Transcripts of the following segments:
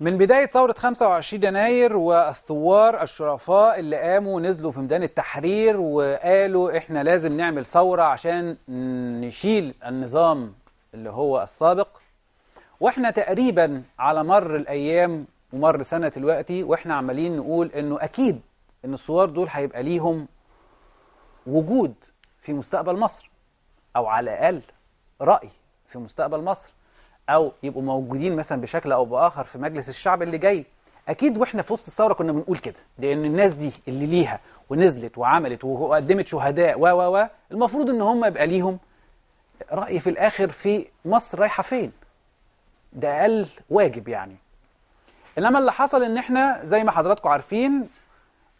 من بداية ثورة 25 يناير والثوار الشرفاء اللي قاموا نزلوا في ميدان التحرير وقالوا احنا لازم نعمل ثورة عشان نشيل النظام اللي هو السابق واحنا تقريبا على مر الأيام ومر سنة دلوقتي واحنا عمالين نقول انه اكيد ان الثوار دول هيبقى ليهم وجود في مستقبل مصر او على الاقل رأي في مستقبل مصر او يبقوا موجودين مثلا بشكل او باخر في مجلس الشعب اللي جاي اكيد واحنا في وسط الثوره كنا بنقول كده لان الناس دي اللي ليها ونزلت وعملت وقدمت شهداء و و و المفروض ان هم يبقى ليهم راي في الاخر في مصر رايحه فين ده اقل واجب يعني انما اللي حصل ان احنا زي ما حضراتكم عارفين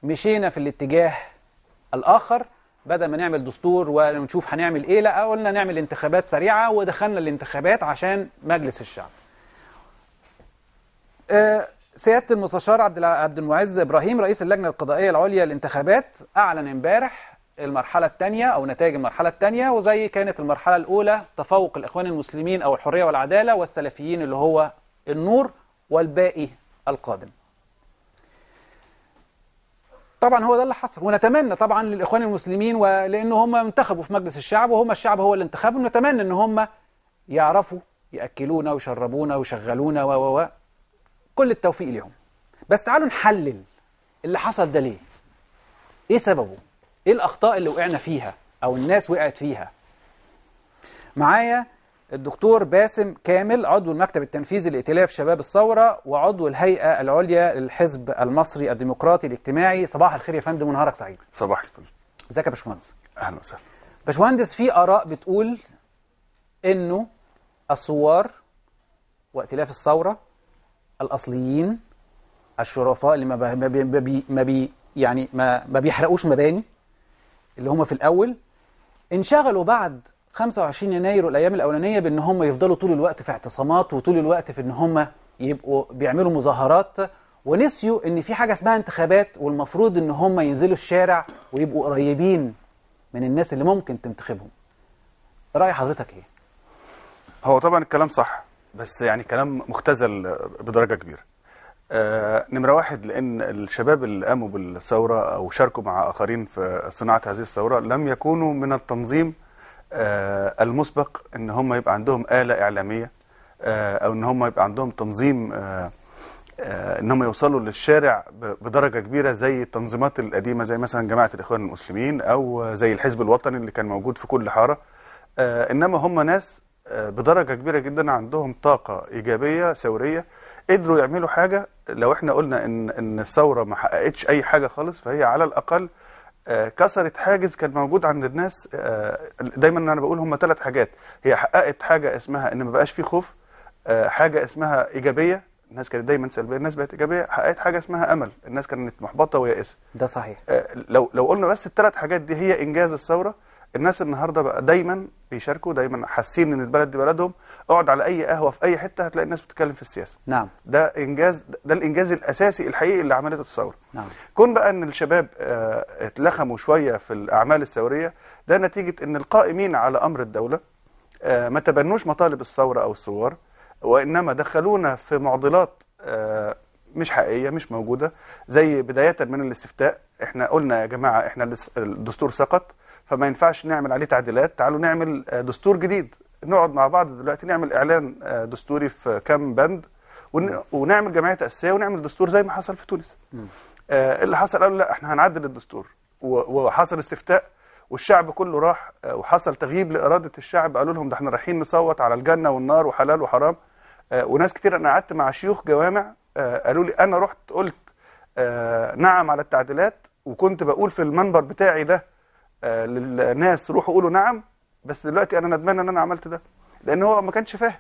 مشينا في الاتجاه الاخر بدل ما نعمل دستور ونشوف هنعمل ايه لا قلنا نعمل انتخابات سريعه ودخلنا الانتخابات عشان مجلس الشعب. آه، سياده المستشار عبد عبد المعز ابراهيم رئيس اللجنه القضائيه العليا للانتخابات اعلن امبارح المرحله الثانيه او نتائج المرحله الثانيه وزي كانت المرحله الاولى تفوق الاخوان المسلمين او الحريه والعداله والسلفيين اللي هو النور والباقي القادم. طبعا هو ده اللي حصل ونتمنى طبعا للاخوان المسلمين ولان هم انتخبوا في مجلس الشعب وهم الشعب هو اللي انتخبهم نتمنى ان هم يعرفوا ياكلونا ويشربونا ويشغلونا و و كل التوفيق ليهم بس تعالوا نحلل اللي حصل ده ليه ايه سببه ايه الاخطاء اللي وقعنا فيها او الناس وقعت فيها معايا الدكتور باسم كامل عضو المكتب التنفيذي لائتلاف شباب الثورة وعضو الهيئة العليا للحزب المصري الديمقراطي الاجتماعي صباح الخير يا فندم ونهارك سعيد صباح الفل ازيك يا باشمهندس اهلا وسهلا باشمهندس في آراء بتقول انه الثوار وائتلاف الثورة الأصليين الشرفاء اللي ما بي ما بي ما بي يعني ما, ما بيحرقوش مباني اللي هم في الأول انشغلوا بعد 25 يناير الايام الاولانيه بان هم يفضلوا طول الوقت في اعتصامات وطول الوقت في ان هم يبقوا بيعملوا مظاهرات ونسيوا ان في حاجه اسمها انتخابات والمفروض ان هم ينزلوا الشارع ويبقوا قريبين من الناس اللي ممكن تنتخبهم راي حضرتك ايه هو طبعا الكلام صح بس يعني كلام مختزل بدرجه كبيره آه نمره واحد لان الشباب اللي قاموا بالثوره او شاركوا مع اخرين في صناعه هذه الثوره لم يكونوا من التنظيم آه، المسبق ان هم يبقى عندهم آلة إعلامية آه، او ان هم يبقى عندهم تنظيم آه، ان هم يوصلوا للشارع بدرجة كبيرة زي التنظيمات القديمة زي مثلا جماعة الإخوان المسلمين او زي الحزب الوطني اللي كان موجود في كل حارة انما هم ناس بدرجة كبيرة جدا عندهم طاقة إيجابية ثورية قدروا يعملوا حاجة لو احنا قلنا ان ان الثورة ما حققتش اي حاجة خالص فهي على الأقل آه، كسرت حاجز كان موجود عند الناس آه، دايما انا بقول هم ثلاث حاجات هي حققت حاجه اسمها ان ما بقاش في خوف آه، حاجه اسمها ايجابيه الناس كانت دايما سلبيه الناس بقت ايجابيه حققت حاجه اسمها امل الناس كانت محبطه ويائسه ده صحيح لو لو قلنا بس الثلاث حاجات دي هي انجاز الثوره الناس النهارده بقى دايما بيشاركوا دايما حاسين ان البلد دي بلدهم اقعد على اي قهوه في اي حته هتلاقي الناس بتتكلم في السياسه نعم ده انجاز ده الانجاز الاساسي الحقيقي اللي عملته الثوره نعم كون بقى ان الشباب آه، اتلخموا شويه في الاعمال الثوريه ده نتيجه ان القائمين على امر الدوله آه، ما تبنوش مطالب الثوره او الثوار وانما دخلونا في معضلات آه، مش حقيقيه مش موجوده زي بدايه من الاستفتاء احنا قلنا يا جماعه احنا الدستور سقط فما ينفعش نعمل عليه تعديلات تعالوا نعمل آه، دستور جديد نقعد مع بعض دلوقتي نعمل اعلان آه، دستوري في كام بند ونعمل جمعيه تاسيسيه ونعمل دستور زي ما حصل في تونس آه، اللي حصل قالوا لا احنا هنعدل الدستور وحصل استفتاء والشعب كله راح وحصل تغييب لاراده الشعب قالوا لهم ده احنا رايحين نصوت على الجنه والنار وحلال وحرام وناس كتير انا قعدت مع شيوخ جوامع قالوا لي انا رحت قلت نعم على التعديلات وكنت بقول في المنبر بتاعي ده آه، للناس روحوا قولوا نعم بس دلوقتي انا ندمان ان انا عملت ده لان هو ما كانش فاهم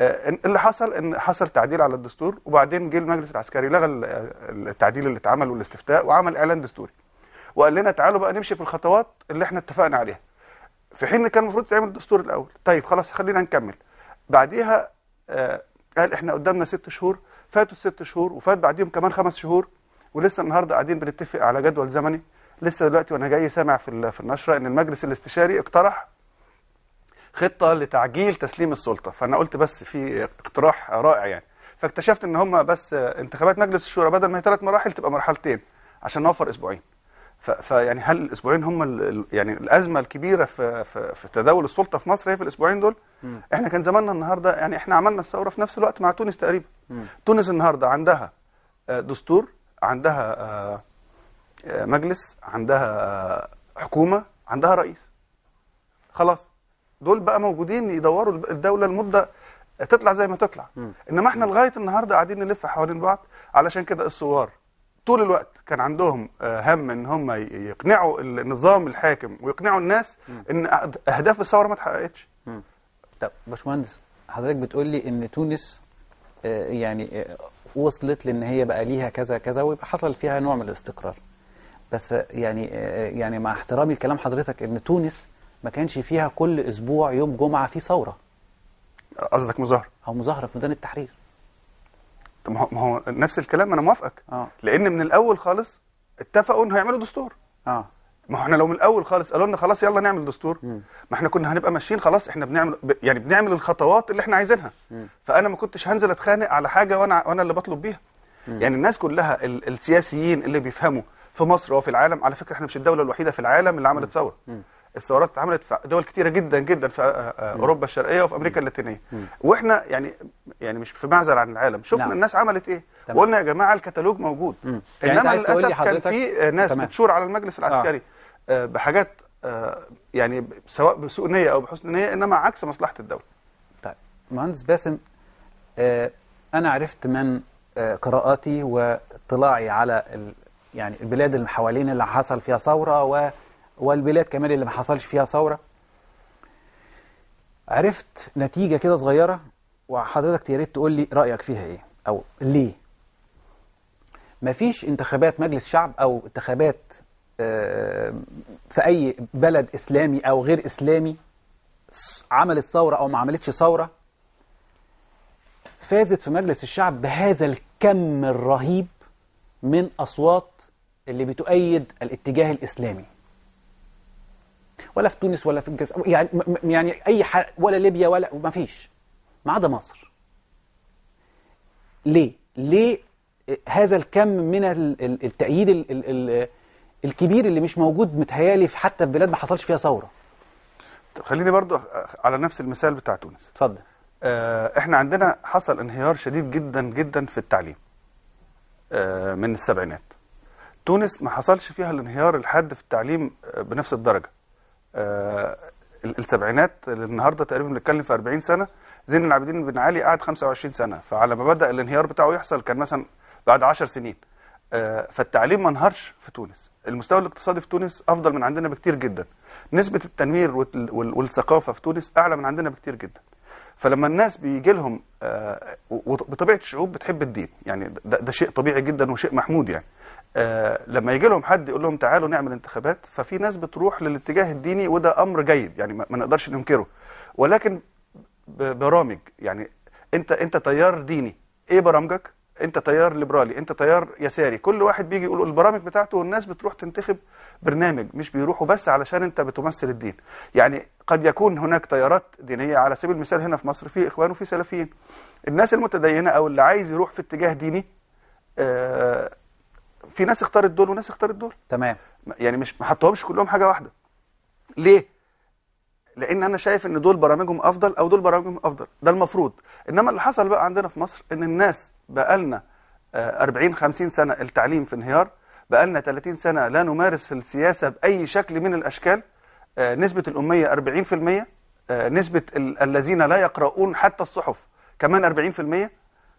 آه، إيه اللي حصل ان حصل تعديل على الدستور وبعدين جه المجلس العسكري لغى التعديل اللي اتعمل والاستفتاء وعمل اعلان دستوري وقال لنا تعالوا بقى نمشي في الخطوات اللي احنا اتفقنا عليها في حين كان المفروض تعمل الدستور الاول طيب خلاص خلينا نكمل بعديها آه، قال احنا قدامنا ست شهور فاتوا الست شهور وفات بعديهم كمان خمس شهور ولسه النهارده قاعدين بنتفق على جدول زمني لسه دلوقتي وانا جاي سامع في في النشره ان المجلس الاستشاري اقترح خطه لتعجيل تسليم السلطه فانا قلت بس في اقتراح رائع يعني فاكتشفت ان هم بس انتخابات مجلس الشورى بدل ما هي ثلاث مراحل تبقى مرحلتين عشان نوفر اسبوعين فيعني هل الاسبوعين هم يعني الازمه الكبيره في في, في تداول السلطه في مصر هي في الاسبوعين دول م. احنا كان زماننا النهارده يعني احنا عملنا الثوره في نفس الوقت مع تونس تقريبا م. تونس النهارده عندها آه، دستور عندها آه، مجلس عندها حكومه عندها رئيس خلاص دول بقى موجودين يدوروا الدوله لمده تطلع زي ما تطلع انما احنا لغايه النهارده قاعدين نلف حوالين بعض علشان كده الثوار طول الوقت كان عندهم آه، هم ان هم يقنعوا النظام الحاكم ويقنعوا الناس ان اهداف الثوره ما اتحققتش طب باشمهندس حضرتك بتقول لي ان تونس آه، يعني آه، وصلت لان هي بقى ليها كذا كذا ويبقى حصل فيها نوع من الاستقرار بس يعني يعني مع احترامي لكلام حضرتك ان تونس ما كانش فيها كل اسبوع يوم جمعه في ثوره قصدك مظاهره او مظاهره في ميدان التحرير طب ما هو نفس الكلام انا موافقك آه. لان من الاول خالص اتفقوا ان هيعملوا دستور اه ما احنا لو من الاول خالص قالوا لنا خلاص يلا نعمل دستور ما احنا كنا هنبقى ماشيين خلاص احنا بنعمل يعني بنعمل الخطوات اللي احنا عايزينها فانا ما كنتش هنزل اتخانق على حاجه وانا وانا اللي بطلب بيها يعني الناس كلها السياسيين اللي بيفهموا في مصر وفي العالم على فكره احنا مش الدوله الوحيده في العالم اللي عملت ثوره الثورات اتعملت في دول كتيره جدا جدا في آه، آه، اوروبا الشرقيه وفي امريكا اللاتينيه واحنا يعني يعني مش في معزل عن العالم شفنا نعم. الناس عملت ايه تمام. وقلنا يا جماعه الكتالوج موجود مم. يعني انما للاسف كان في ناس تمام. بتشور على المجلس آه. العسكري آه. بحاجات آه يعني سواء بسوء نيه او بحسن نيه انما عكس مصلحه الدوله طيب مهندس باسم آه انا عرفت من قراءاتي واطلاعي على يعني البلاد اللي حوالين اللي حصل فيها ثورة و... والبلاد كمان اللي ما حصلش فيها ثورة عرفت نتيجة كده صغيرة وحضرتك يا ريت تقول لي رأيك فيها ايه او ليه مفيش انتخابات مجلس شعب او انتخابات آه، في اي بلد اسلامي او غير اسلامي عملت ثورة او ما عملتش ثورة فازت في مجلس الشعب بهذا الكم الرهيب من أصوات اللي بتؤيد الاتجاه الإسلامي ولا في تونس ولا في الجزائر يعني يعني أي حال ولا ليبيا ولا ما فيش ما عدا مصر ليه؟ ليه هذا الكم من التأييد الكبير اللي مش موجود متهيالي حتى في بلاد ما حصلش فيها ثورة خليني برضو على نفس المثال بتاع تونس اتفضل آه احنا عندنا حصل انهيار شديد جدا جدا في التعليم آه، من السبعينات تونس ما حصلش فيها الانهيار الحاد في التعليم آه، بنفس الدرجة آه، السبعينات النهاردة تقريبا بنتكلم في 40 سنة زين العابدين بن علي قعد 25 سنة فعلى ما بدأ الانهيار بتاعه يحصل كان مثلا بعد 10 سنين فالتعليم ما انهارش في تونس المستوى الاقتصادي في تونس أفضل من عندنا بكتير جدا نسبة التنوير والثقافة في تونس أعلى من عندنا بكتير جدا فلما الناس بيجي لهم آه، بطبيعه الشعوب بتحب الدين يعني ده, ده شيء طبيعي جدا وشيء محمود يعني آه، لما يجي لهم حد يقول لهم تعالوا نعمل انتخابات ففي ناس بتروح للاتجاه الديني وده امر جيد يعني ما نقدرش ننكره ولكن برامج يعني انت انت تيار ديني ايه برامجك انت تيار ليبرالي انت تيار يساري كل واحد بيجي يقول البرامج بتاعته والناس بتروح تنتخب برنامج مش بيروحوا بس علشان انت بتمثل الدين يعني قد يكون هناك تيارات دينيه على سبيل المثال هنا في مصر في اخوان وفي سلفيين الناس المتدينه او اللي عايز يروح في اتجاه ديني آه، في ناس اختارت دول وناس اختارت دول تمام يعني مش ما حطوهمش كلهم حاجه واحده ليه لان انا شايف ان دول برامجهم افضل او دول برامجهم افضل ده المفروض انما اللي حصل بقى عندنا في مصر ان الناس بقالنا 40 آه، 50 سنة التعليم في انهيار بقالنا 30 سنة لا نمارس السياسة بأي شكل من الأشكال آه، نسبة الأمية 40% آه، نسبة الذين لا يقرؤون حتى الصحف كمان 40%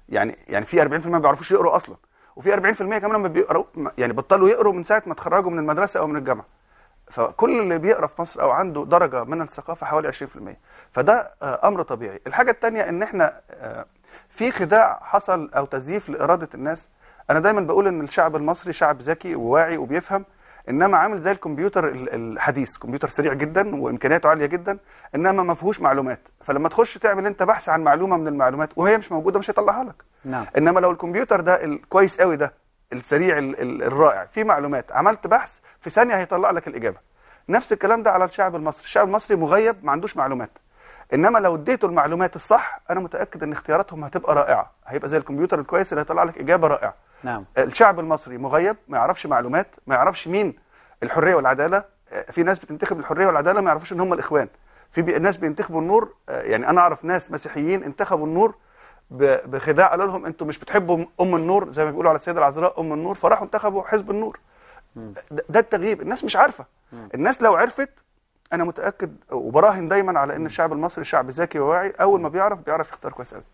يعني يعني في 40% ما بيعرفوش يقروا أصلا وفي 40% كمان ما بيقروا يعني بطلوا يقروا من ساعة ما اتخرجوا من المدرسة أو من الجامعة فكل اللي بيقرا في مصر او عنده درجه من الثقافه حوالي 20% فده امر طبيعي الحاجه الثانيه ان احنا في خداع حصل او تزييف لاراده الناس انا دايما بقول ان الشعب المصري شعب ذكي وواعي وبيفهم انما عامل زي الكمبيوتر الحديث كمبيوتر سريع جدا وامكانياته عاليه جدا انما ما فيهوش معلومات فلما تخش تعمل انت بحث عن معلومه من المعلومات وهي مش موجوده مش هيطلعها لك نعم. انما لو الكمبيوتر ده الكويس قوي ده السريع الرائع فيه معلومات عملت بحث في ثانيه هيطلع لك الاجابه نفس الكلام ده على الشعب المصري الشعب المصري مغيب ما عندوش معلومات انما لو اديته المعلومات الصح انا متاكد ان اختياراتهم هتبقى رائعه هيبقى زي الكمبيوتر الكويس اللي هيطلع لك اجابه رائعه نعم الشعب المصري مغيب ما يعرفش معلومات ما يعرفش مين الحريه والعداله آه، في ناس بتنتخب الحريه والعداله ما يعرفوش ان هم الاخوان في بي... ناس بينتخبوا النور آه، يعني انا اعرف ناس مسيحيين انتخبوا النور ب... بخداع قالوا لهم انتم مش بتحبوا ام النور زي ما بيقولوا على السيده العذراء ام النور فراحوا انتخبوا حزب النور ده التغييب الناس مش عارفه الناس لو عرفت انا متاكد وبراهن دايما على ان الشعب المصري شعب ذكي وواعي اول ما بيعرف بيعرف يختار كويس قوي